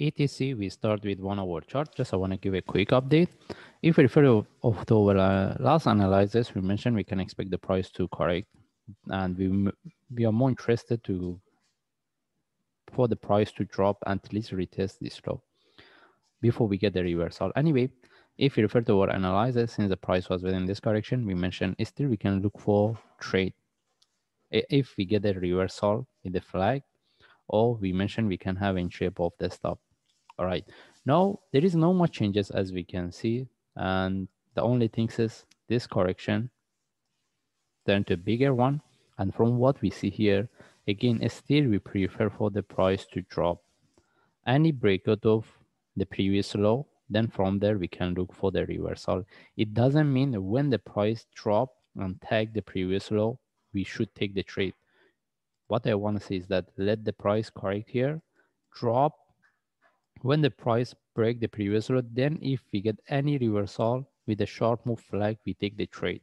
ETC, we start with one hour chart. Just I want to give a quick update. If we refer to, to our uh, last analysis, we mentioned we can expect the price to correct and we, we are more interested to for the price to drop and at least retest this low before we get the reversal. Anyway, if we refer to our analysis, since the price was within this correction, we mentioned still we can look for trade. If we get the reversal in the flag, or we mentioned we can have in shape of desktop. All right, now there is no more changes as we can see. And the only thing is this correction, then to bigger one. And from what we see here, again, still we prefer for the price to drop. Any breakout of the previous low, then from there we can look for the reversal. It doesn't mean when the price drop and tag the previous low, we should take the trade what I want to say is that let the price correct here, drop. When the price break the previous low, then if we get any reversal with a short move flag, we take the trade.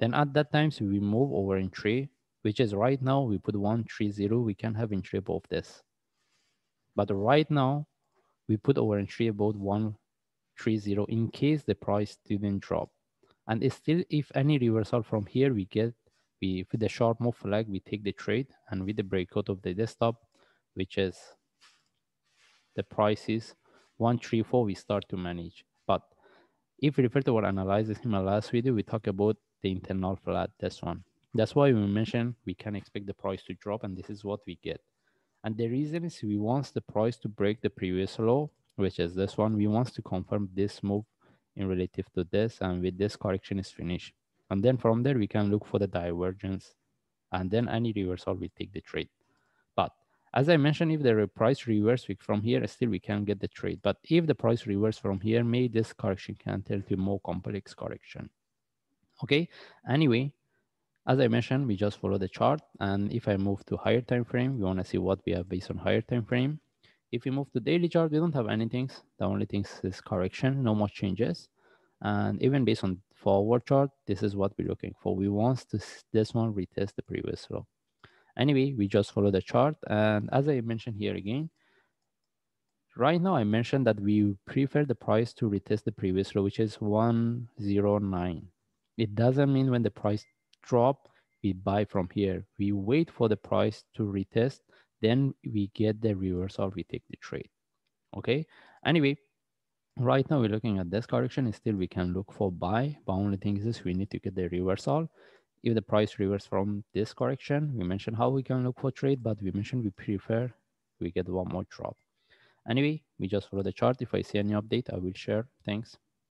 Then at that times, we move over in three, which is right now we put 130, we can have in above this. But right now, we put over in three about 130 in case the price didn't drop. And still, if any reversal from here, we get we with the short move flag, we take the trade and with the breakout of the desktop, which is the prices one, three, four, we start to manage. But if we refer to our analysis in my last video, we talk about the internal flat, this one. That's why we mentioned we can expect the price to drop and this is what we get. And the reason is we want the price to break the previous low, which is this one. We want to confirm this move in relative to this and with this correction is finished. And then from there, we can look for the divergence and then any reversal will take the trade. But as I mentioned, if the price reverse from here, still we can get the trade. But if the price reverse from here, may this correction can turn to more complex correction. Okay, anyway, as I mentioned, we just follow the chart. And if I move to higher time frame, we wanna see what we have based on higher time frame. If we move to daily chart, we don't have anything. The only thing is correction, no more changes. And even based on forward chart, this is what we're looking for. We want to this one retest the previous row. Anyway, we just follow the chart. And as I mentioned here again, right now I mentioned that we prefer the price to retest the previous row, which is 109. It doesn't mean when the price drop, we buy from here. We wait for the price to retest, then we get the reversal, we take the trade, okay? Anyway, right now we're looking at this correction. Still, we can look for buy, but only thing is we need to get the reversal. If the price reverses from this correction, we mentioned how we can look for trade, but we mentioned we prefer we get one more drop. Anyway, we just follow the chart. If I see any update, I will share. Thanks.